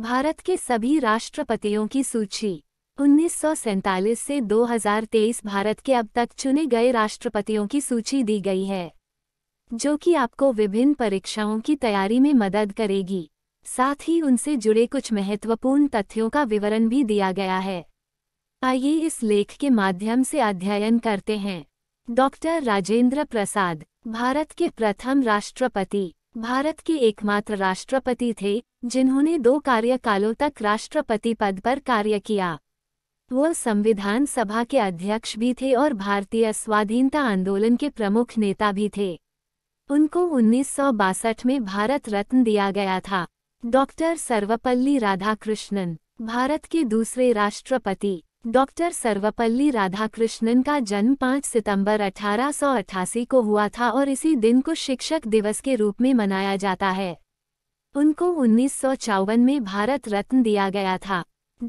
भारत के सभी राष्ट्रपतियों की सूची उन्नीस से 2023 भारत के अब तक चुने गए राष्ट्रपतियों की सूची दी गई है जो कि आपको विभिन्न परीक्षाओं की तैयारी में मदद करेगी साथ ही उनसे जुड़े कुछ महत्वपूर्ण तथ्यों का विवरण भी दिया गया है आइए इस लेख के माध्यम से अध्ययन करते हैं डॉक्टर राजेंद्र प्रसाद भारत के प्रथम राष्ट्रपति भारत के एकमात्र राष्ट्रपति थे जिन्होंने दो कार्यकालों तक राष्ट्रपति पद पर कार्य किया वो संविधान सभा के अध्यक्ष भी थे और भारतीय स्वाधीनता आंदोलन के प्रमुख नेता भी थे उनको उन्नीस में भारत रत्न दिया गया था डॉक्टर सर्वपल्ली राधाकृष्णन भारत के दूसरे राष्ट्रपति डॉक्टर सर्वपल्ली राधाकृष्णन का जन्म 5 सितंबर 1888 को हुआ था और इसी दिन को शिक्षक दिवस के रूप में मनाया जाता है उनको उन्नीस में भारत रत्न दिया गया था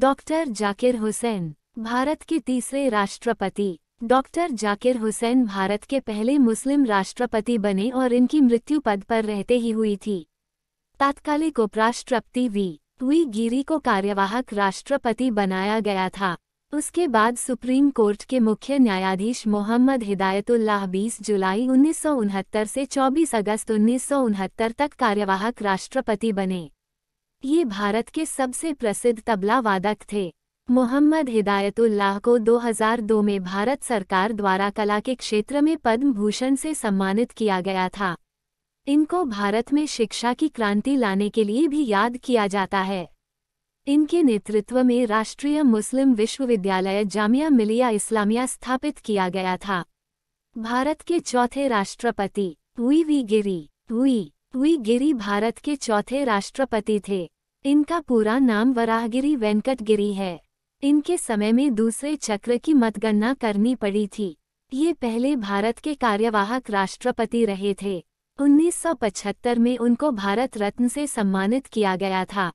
डॉक्टर जाकिर हुसैन भारत के तीसरे राष्ट्रपति डॉक्टर जाकिर हुसैन भारत के पहले मुस्लिम राष्ट्रपति बने और इनकी मृत्यु पद पर रहते ही हुई थी तात्कालिक उपराष्ट्रपति वी वी गिरी को कार्यवाहक राष्ट्रपति बनाया गया था उसके बाद सुप्रीम कोर्ट के मुख्य न्यायाधीश मोहम्मद हिदायतुल्लाह 20 जुलाई उन्नीस से 24 अगस्त उन्नीस तक कार्यवाहक राष्ट्रपति बने ये भारत के सबसे प्रसिद्ध तबला वादक थे मोहम्मद हिदायतुल्लाह को 2002 में भारत सरकार द्वारा कला के क्षेत्र में पद्म भूषण से सम्मानित किया गया था इनको भारत में शिक्षा की क्रांति लाने के लिए भी याद किया जाता है इनके नेतृत्व में राष्ट्रीय मुस्लिम विश्वविद्यालय जामिया मिलिया इस्लामिया स्थापित किया गया था भारत के चौथे राष्ट्रपति पुई वी गिरी पुई पुई गिरी भारत के चौथे राष्ट्रपति थे इनका पूरा नाम वराहगिरी वेंकट गिरी है इनके समय में दूसरे चक्र की मतगणना करनी पड़ी थी ये पहले भारत के कार्यवाहक राष्ट्रपति रहे थे 1975 में उनको भारत रत्न से सम्मानित किया गया था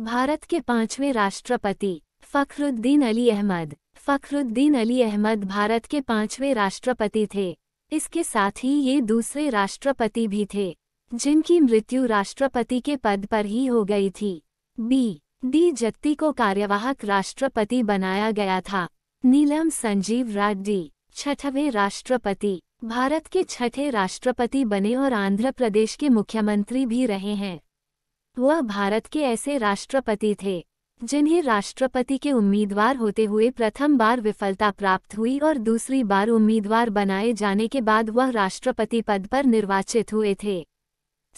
भारत के पांचवें राष्ट्रपति फ़खरुद्दीन अली अहमद फ़खरुद्दीन अली अहमद भारत के पांचवें राष्ट्रपति थे इसके साथ ही ये दूसरे राष्ट्रपति भी थे जिनकी मृत्यु राष्ट्रपति के पद पर ही हो गई थी बी डी जत्ती को कार्यवाहक राष्ट्रपति बनाया गया था नीलम संजीव राड्डी छठवें राष्ट्रपति भारत के छठे राष्ट्रपति बने और आंध्र प्रदेश के मुख्यमंत्री भी रहे हैं वह भारत के ऐसे राष्ट्रपति थे जिन्हें राष्ट्रपति के उम्मीदवार होते हुए प्रथम बार विफलता प्राप्त हुई और दूसरी बार उम्मीदवार बनाए जाने के बाद वह राष्ट्रपति पद पर निर्वाचित हुए थे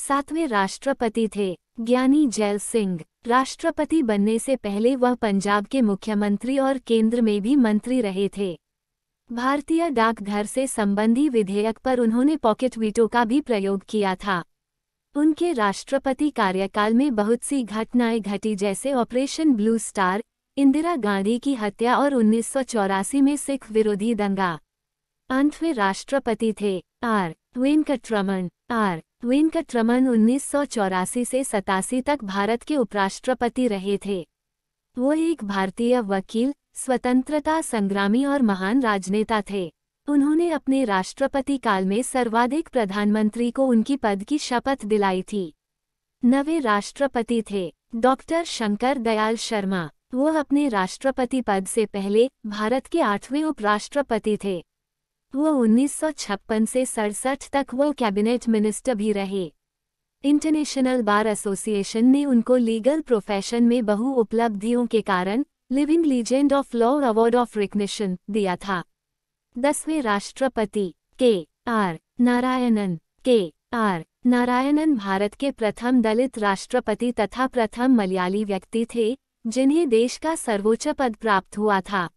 सातवें राष्ट्रपति थे ज्ञानी जैल सिंह राष्ट्रपति बनने से पहले वह पंजाब के मुख्यमंत्री और केंद्र में भी मंत्री रहे थे भारतीय डाकघर से संबंधी विधेयक पर उन्होंने पॉकेट वीटो का भी प्रयोग किया था उनके राष्ट्रपति कार्यकाल में बहुत सी घटनाएं घटी जैसे operation blue star Indira Gandhi की हत्या और उन्नीस में सिख विरोधी दंगा अंत में राष्ट्रपति थे आर वेंकटरमन आर कट्रमन उन्नीस से सतासी तक भारत के उपराष्ट्रपति रहे थे वो एक भारतीय वकील स्वतंत्रता संग्रामी और महान राजनेता थे उन्होंने अपने राष्ट्रपति काल में सर्वाधिक प्रधानमंत्री को उनकी पद की शपथ दिलाई थी नवे राष्ट्रपति थे डॉक्टर शंकर दयाल शर्मा वह अपने राष्ट्रपति पद से पहले भारत के आठवें उपराष्ट्रपति थे वह 1956 से सड़सठ तक वह कैबिनेट मिनिस्टर भी रहे इंटरनेशनल बार एसोसिएशन ने उनको लीगल प्रोफेशन में बहु उपलब्धियों के कारण living legend of law award of recognition दिया था दसवें राष्ट्रपति के आर नारायणन के आर नारायणन भारत के प्रथम दलित राष्ट्रपति तथा प्रथम मलयाली व्यक्ति थे जिन्हें देश का सर्वोच्च पद प्राप्त हुआ था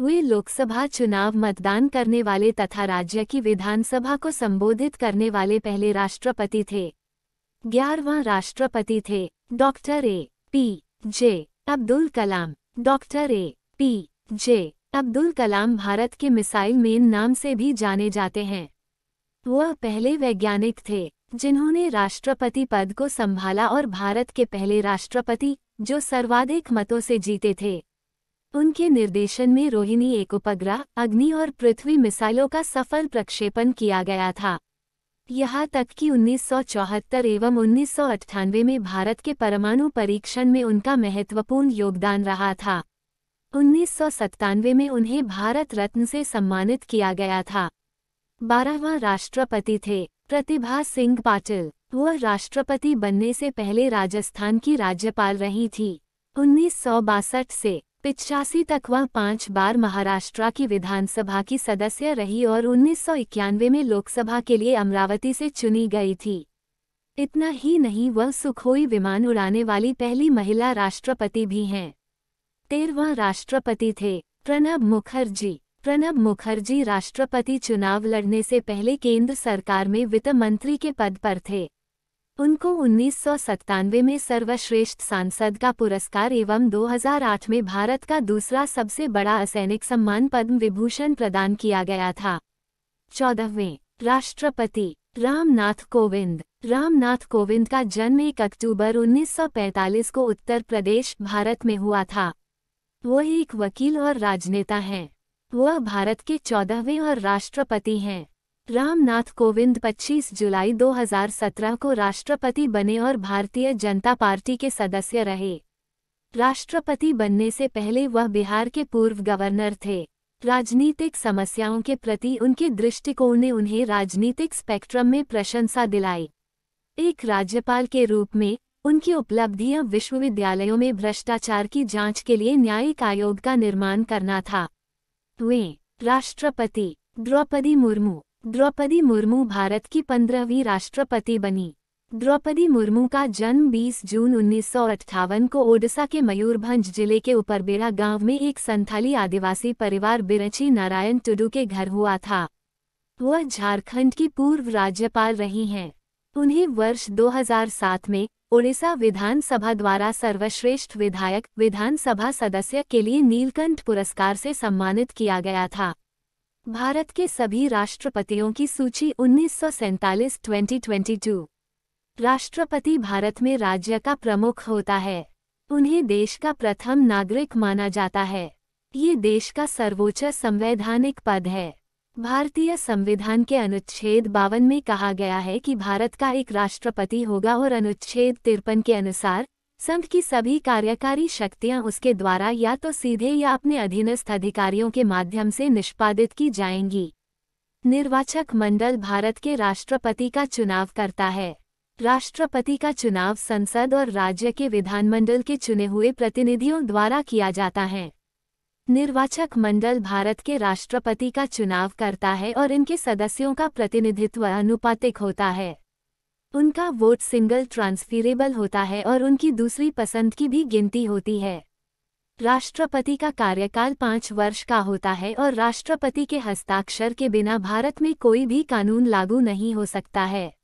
वे लोकसभा चुनाव मतदान करने वाले तथा राज्य की विधानसभा को संबोधित करने वाले पहले राष्ट्रपति थे ग्यारहवां राष्ट्रपति थे doctor A P J Abdul Kalam doctor A P J Abdul Kalam Bharat के मिसाइल मैन नाम से भी जाने जाते हैं वह पहले वैज्ञानिक थे जिन्होंने राष्ट्रपति पद को संभाला और भारत के पहले राष्ट्रपति जो सर्वाधिक मतों से जीते थे उनके निर्देशन में रोहिणी एक उपग्रह अग्नि और पृथ्वी मिसाइलों का सफल प्रक्षेपण किया गया था यहाँ तक कि 1974 एवं उन्नीस में भारत के परमाणु परीक्षण में उनका महत्वपूर्ण योगदान रहा था उन्नीस में उन्हें भारत रत्न से सम्मानित किया गया था बारहवां राष्ट्रपति थे प्रतिभा सिंह पाटिल वह राष्ट्रपति बनने से पहले राजस्थान की राज्यपाल रही थी उन्नीस से पिचासी तक वह पांच बार महाराष्ट्र की विधानसभा की सदस्य रही और उन्नीस में लोकसभा के लिए अमरावती से चुनी गई थी इतना ही नहीं वह सुखोई विमान उड़ाने वाली पहली महिला राष्ट्रपति भी हैं तेरवा राष्ट्रपति थे प्रणब मुखर्जी प्रणब मुखर्जी राष्ट्रपति चुनाव लड़ने से पहले केंद्र सरकार में वित्त मंत्री के पद पर थे उनको उन्नीस में सर्वश्रेष्ठ सांसद का पुरस्कार एवं 2008 में भारत का दूसरा सबसे बड़ा असैनिक सम्मान पद्म विभूषण प्रदान किया गया था चौदहवें राष्ट्रपति रामनाथ कोविंद रामनाथ कोविंद का जन्म एक अक्टूबर 1945 को उत्तर प्रदेश भारत में हुआ था वह एक वकील और राजनेता हैं वह भारत के चौदहवें और राष्ट्रपति हैं रामनाथ कोविंद 25 जुलाई 2017 को राष्ट्रपति बने और भारतीय जनता पार्टी के सदस्य रहे राष्ट्रपति बनने से पहले वह बिहार के पूर्व गवर्नर थे राजनीतिक समस्याओं के प्रति उनके दृष्टिकोण ने उन्हें राजनीतिक स्पेक्ट्रम में प्रशंसा दिलाई एक राज्यपाल के रूप में उनकी उपलब्धियां विश्वविद्यालयों में भ्रष्टाचार की जांच के लिए न्यायिक आयोग का निर्माण करना था वे राष्ट्रपति द्रौपदी मुर्मू द्रौपदी मुर्मू भारत की पंद्रहवीं राष्ट्रपति बनी द्रौपदी मुर्मू का जन्म 20 जून उन्नीस को ओडिशा के मयूरभंज जिले के ऊपरबेरा गांव में एक संथाली आदिवासी परिवार बिरची नारायण टुडू के घर हुआ था वह झारखंड की पूर्व राज्यपाल रही हैं उन्हें वर्ष 2007 में ओडिशा विधानसभा द्वारा सर्वश्रेष्ठ विधायक विधानसभा सदस्य के लिए नीलकंठ पुरस्कार से सम्मानित किया गया था भारत के सभी राष्ट्रपतियों की सूची उन्नीस 2022 राष्ट्रपति भारत में राज्य का प्रमुख होता है उन्हें देश का प्रथम नागरिक माना जाता है ये देश का सर्वोच्च संवैधानिक पद है भारतीय संविधान के अनुच्छेद बावन में कहा गया है कि भारत का एक राष्ट्रपति होगा और अनुच्छेद तिरपन के अनुसार संघ की सभी कार्यकारी शक्तियां उसके द्वारा या तो सीधे या अपने अधीनस्थ अधिकारियों के माध्यम से निष्पादित की जाएंगी निर्वाचक मंडल भारत के राष्ट्रपति का चुनाव करता है राष्ट्रपति का चुनाव संसद और राज्य के विधानमंडल के चुने हुए प्रतिनिधियों द्वारा किया जाता है निर्वाचक मंडल भारत के राष्ट्रपति का चुनाव करता है और इनके सदस्यों का प्रतिनिधित्व अनुपातिक होता है उनका वोट सिंगल ट्रांसफीरेबल होता है और उनकी दूसरी पसंद की भी गिनती होती है राष्ट्रपति का कार्यकाल पाँच वर्ष का होता है और राष्ट्रपति के हस्ताक्षर के बिना भारत में कोई भी कानून लागू नहीं हो सकता है